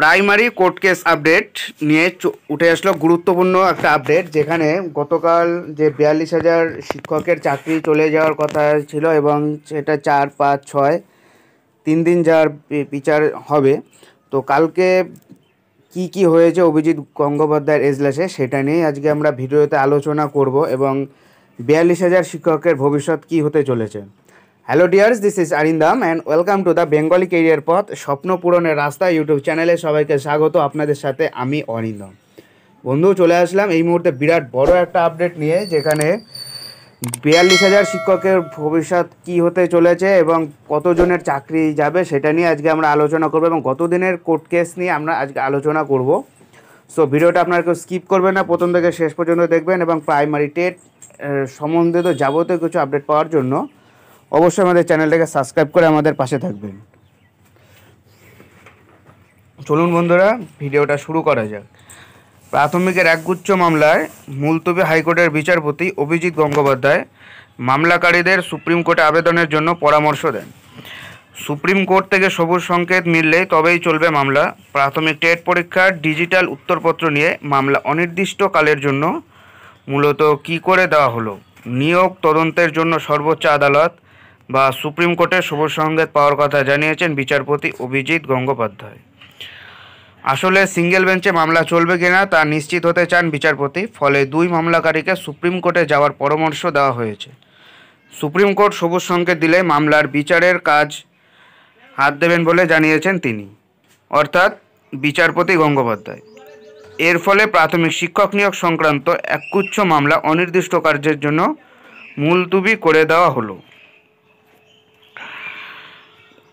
primary court case update নিয়ে উঠে আসলো গুরুত্বপূর্ণ একটা আপডেট যেখানে গতকাল যে বিয়াল্লিশ হাজার শিক্ষকের চাকরি চলে যাওয়ার কথা ছিল এবং সেটা চার পাঁচ ছয় তিন দিন যার বিচার হবে তো কালকে কি কি হয়েছে অভিজিৎ গঙ্গোপাধ্যায়ের এজলাসে সেটা নিয়ে আজকে আমরা ভিডিওতে আলোচনা করব এবং বিয়াল্লিশ হাজার শিক্ষকের ভবিষ্যৎ কি হতে চলেছে hello dears this is Arindam and welcome to the Bengali career পথ স্বপ্ন পূরণের রাস্তা ইউটিউব চ্যানেলে সবাইকে স্বাগত আপনাদের সাথে আমি অরিন্দম বন্ধু চলে আসলাম এই মুহূর্তে বিরাট বড় একটা আপডেট নিয়ে যেখানে বিয়াল্লিশ হাজার শিক্ষকের ভবিষ্যৎ কি হতে চলেছে এবং কতজনের চাকরি যাবে সেটা নিয়ে আজকে আমরা আলোচনা করবো এবং কতদিনের কোর্ট কেস নিয়ে আমরা আজকে আলোচনা করব সো ভিডিওটা আপনারা কেউ স্কিপ করবেন না প্রথম থেকে শেষ পর্যন্ত দেখবেন এবং প্রাইমারি টেট সম্বন্ধিত যাবতীয় কিছু আপডেট পাওয়ার জন্য অবশ্যই আমাদের চ্যানেলটাকে সাবস্ক্রাইব করে আমাদের পাশে থাকবেন চলুন বন্ধুরা ভিডিওটা শুরু করা যাক প্রাথমিকের একগুচ্ছ মামলায় মুলতবি হাইকোর্টের বিচারপতি অভিজিৎ গঙ্গোপাধ্যায় মামলাকারীদের সুপ্রিম কোর্টে আবেদনের জন্য পরামর্শ দেন সুপ্রিম কোর্ট থেকে সবুজ সংকেত মিললে তবেই চলবে মামলা প্রাথমিক টেট পরীক্ষার ডিজিটাল উত্তরপত্র নিয়ে মামলা অনির্দিষ্টকালের জন্য মূলত কি করে দেওয়া হলো নিয়োগ তদন্তের জন্য সর্বোচ্চ আদালত বা সুপ্রিম কোর্টে শুভ সংকেত পাওয়ার কথা জানিয়েছেন বিচারপতি অভিজিৎ গঙ্গোপাধ্যায় আসলে সিঙ্গেল বেঞ্চে মামলা চলবে কিনা তা নিশ্চিত হতে চান বিচারপতি ফলে দুই মামলাকারীকে সুপ্রিম কোর্টে যাওয়ার পরামর্শ দেওয়া হয়েছে সুপ্রিম কোর্ট সবুজ সংকেত দিলে মামলার বিচারের কাজ হাত দেবেন বলে জানিয়েছেন তিনি অর্থাৎ বিচারপতি গঙ্গোপাধ্যায় এর ফলে প্রাথমিক শিক্ষক নিয়োগ সংক্রান্ত একগুচ্ছ মামলা অনির্দিষ্ট কার্যের জন্য মুলতুবি করে দেওয়া হলো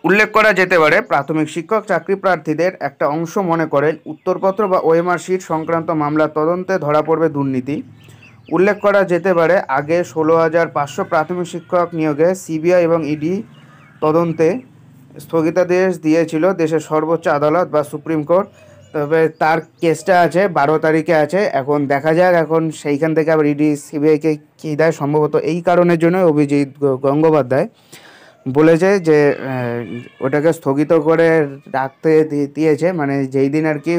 উল্লেখ করা যেতে পারে প্রাথমিক শিক্ষক চাকরি প্রার্থীদের একটা অংশ মনে করেন উত্তরপত্র বা ওএমআর শিট সংক্রান্ত মামলা তদন্তে ধরা পড়বে দুর্নীতি উল্লেখ করা যেতে পারে আগে ষোলো হাজার পাঁচশো প্রাথমিক শিক্ষক নিয়োগে সিবিআই এবং ইডি তদন্তে স্থগিতাদেশ দিয়েছিল দেশের সর্বোচ্চ আদালত বা সুপ্রিম কোর্ট তবে তার কেসটা আছে বারো তারিখে আছে এখন দেখা যাক এখন সেইখান থেকে আবার ইডি সিবিআইকে কী দেয় সম্ভবত এই কারণের জন্য অভিজিৎ গঙ্গোপাধ্যায় বলেছে যে ওটাকে স্থগিত করে রাখতে দিয়েছে মানে যেই দিন আর কি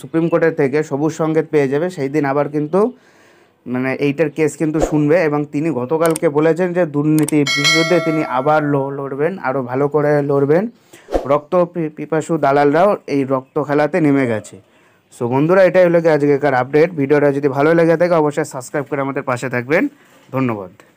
সুপ্রিম কোর্টের থেকে সবুজ সংকেত পেয়ে যাবে সেই দিন আবার কিন্তু মানে এইটার কেস কিন্তু শুনবে এবং তিনি গতকালকে বলেছেন যে দুর্নীতির বিরুদ্ধে তিনি আবার লড়বেন আরও ভালো করে লড়বেন রক্ত পিপাসু দালালরাও এই রক্ত খেলাতে নেমে গেছে সো বন্ধুরা এটাই হলো আজকেকার আপডেট ভিডিওটা যদি ভালো লেগে থাকে অবশ্যই সাবস্ক্রাইব করে আমাদের পাশে থাকবেন ধন্যবাদ